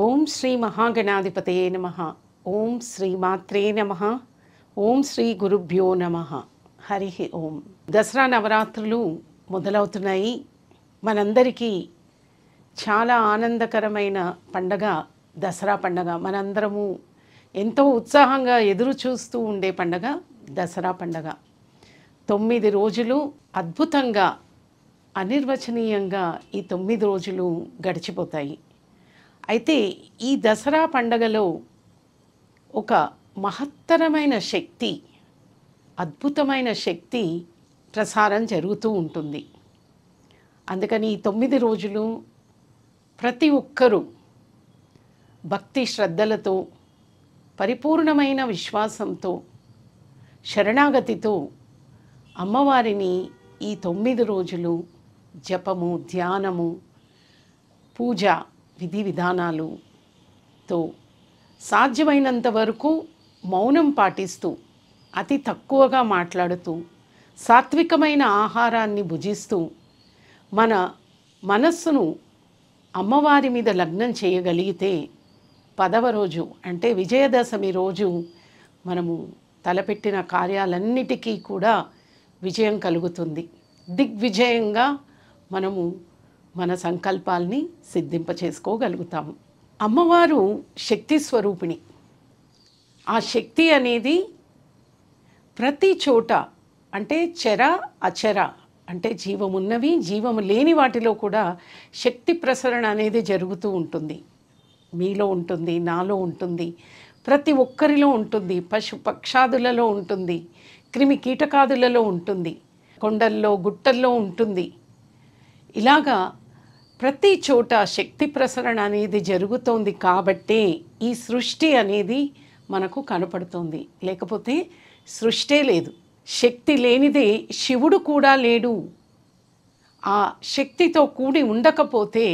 ఓం శ్రీ మహాగణాధిపతయే నమ ఓం శ్రీ మాత్రే నమ ఓం శ్రీ గురుభ్యో నమ హరి ఓం దసరా నవరాత్రులు మొదలవుతున్నాయి మనందరికీ చాలా ఆనందకరమైన పండగ దసరా పండగ మనందరము ఎంతో ఉత్సాహంగా ఎదురు చూస్తూ ఉండే పండగ దసరా పండగ తొమ్మిది రోజులు అద్భుతంగా అనిర్వచనీయంగా ఈ తొమ్మిది రోజులు గడిచిపోతాయి అయితే ఈ దసరా పండగలో ఒక మహత్తరమైన శక్తి అద్భుతమైన శక్తి ప్రసారం జరుగుతూ ఉంటుంది అందుకని ఈ తొమ్మిది రోజులు ప్రతి ఒక్కరూ భక్తి శ్రద్ధలతో పరిపూర్ణమైన విశ్వాసంతో శరణాగతితో అమ్మవారిని ఈ తొమ్మిది రోజులు జపము ధ్యానము పూజ విధి విధానాలుతో సాధ్యమైనంత వరకు మౌనం పాటిస్తూ అతి తక్కువగా మాట్లాడుతూ సాత్వికమైన ఆహారాన్ని భుజిస్తూ మన మనస్సును అమ్మవారి మీద లగ్నం చేయగలిగితే పదవ రోజు అంటే విజయదశమి రోజు మనము తలపెట్టిన కార్యాలన్నిటికీ కూడా విజయం కలుగుతుంది దిగ్విజయంగా మనము మన సంకల్పాల్ని సిద్ధింప చేసుకోగలుగుతాము అమ్మవారు శక్తి స్వరూపిణి ఆ శక్తి అనేది ప్రతి చోట అంటే చెర అచర అంటే జీవమున్నవి జీవము లేని వాటిలో కూడా శక్తి ప్రసరణ అనేది జరుగుతూ ఉంటుంది మీలో ఉంటుంది నాలో ఉంటుంది ప్రతి ఒక్కరిలో ఉంటుంది పశు పక్షాదులలో ఉంటుంది క్రిమి కీటకాదులలో ఉంటుంది కొండల్లో గుట్టల్లో ఉంటుంది ఇలాగా ప్రతి చోట శక్తి ప్రసరణ అనేది జరుగుతోంది కాబట్టి ఈ సృష్టి అనేది మనకు కనపడుతుంది లేకపోతే సృష్టే లేదు శక్తి లేనిదే శివుడు కూడా లేడు ఆ శక్తితో కూడి ఉండకపోతే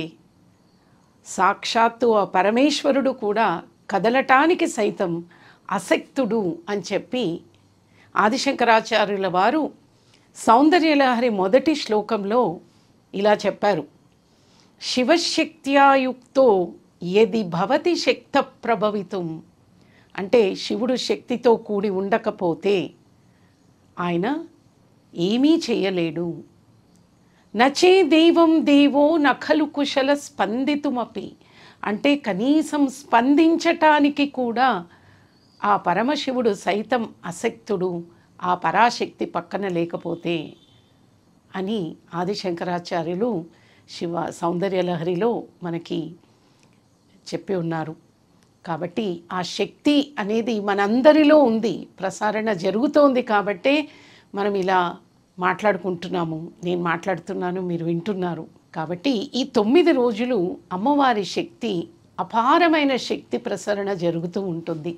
సాక్షాత్తు ఆ పరమేశ్వరుడు కూడా కదలటానికి సైతం అసక్తుడు అని చెప్పి ఆదిశంకరాచార్యుల వారు సౌందర్యలహరి మొదటి శ్లోకంలో ఇలా చెప్పారు శివశక్త్యాయుక్తో ఏది భవతి శక్త ప్రభవితం అంటే శివుడు శక్తితో కూడి ఉండకపోతే ఆయన ఏమీ చేయలేడు నచే దేవం దేవో నఖలు కుశల స్పందితుమపి అంటే కనీసం స్పందించటానికి కూడా ఆ పరమశివుడు సైతం అసక్తుడు ఆ పరాశక్తి పక్కన లేకపోతే అని ఆదిశంకరాచార్యులు శివ సౌందర్యలహరిలో మనకి చెప్పి ఉన్నారు కాబట్టి ఆ శక్తి అనేది మనందరిలో ఉంది ప్రసారణ జరుగుతోంది కాబట్టే మనం ఇలా మాట్లాడుకుంటున్నాము నేను మాట్లాడుతున్నాను మీరు వింటున్నారు కాబట్టి ఈ తొమ్మిది రోజులు అమ్మవారి శక్తి అపారమైన శక్తి ప్రసరణ జరుగుతూ ఉంటుంది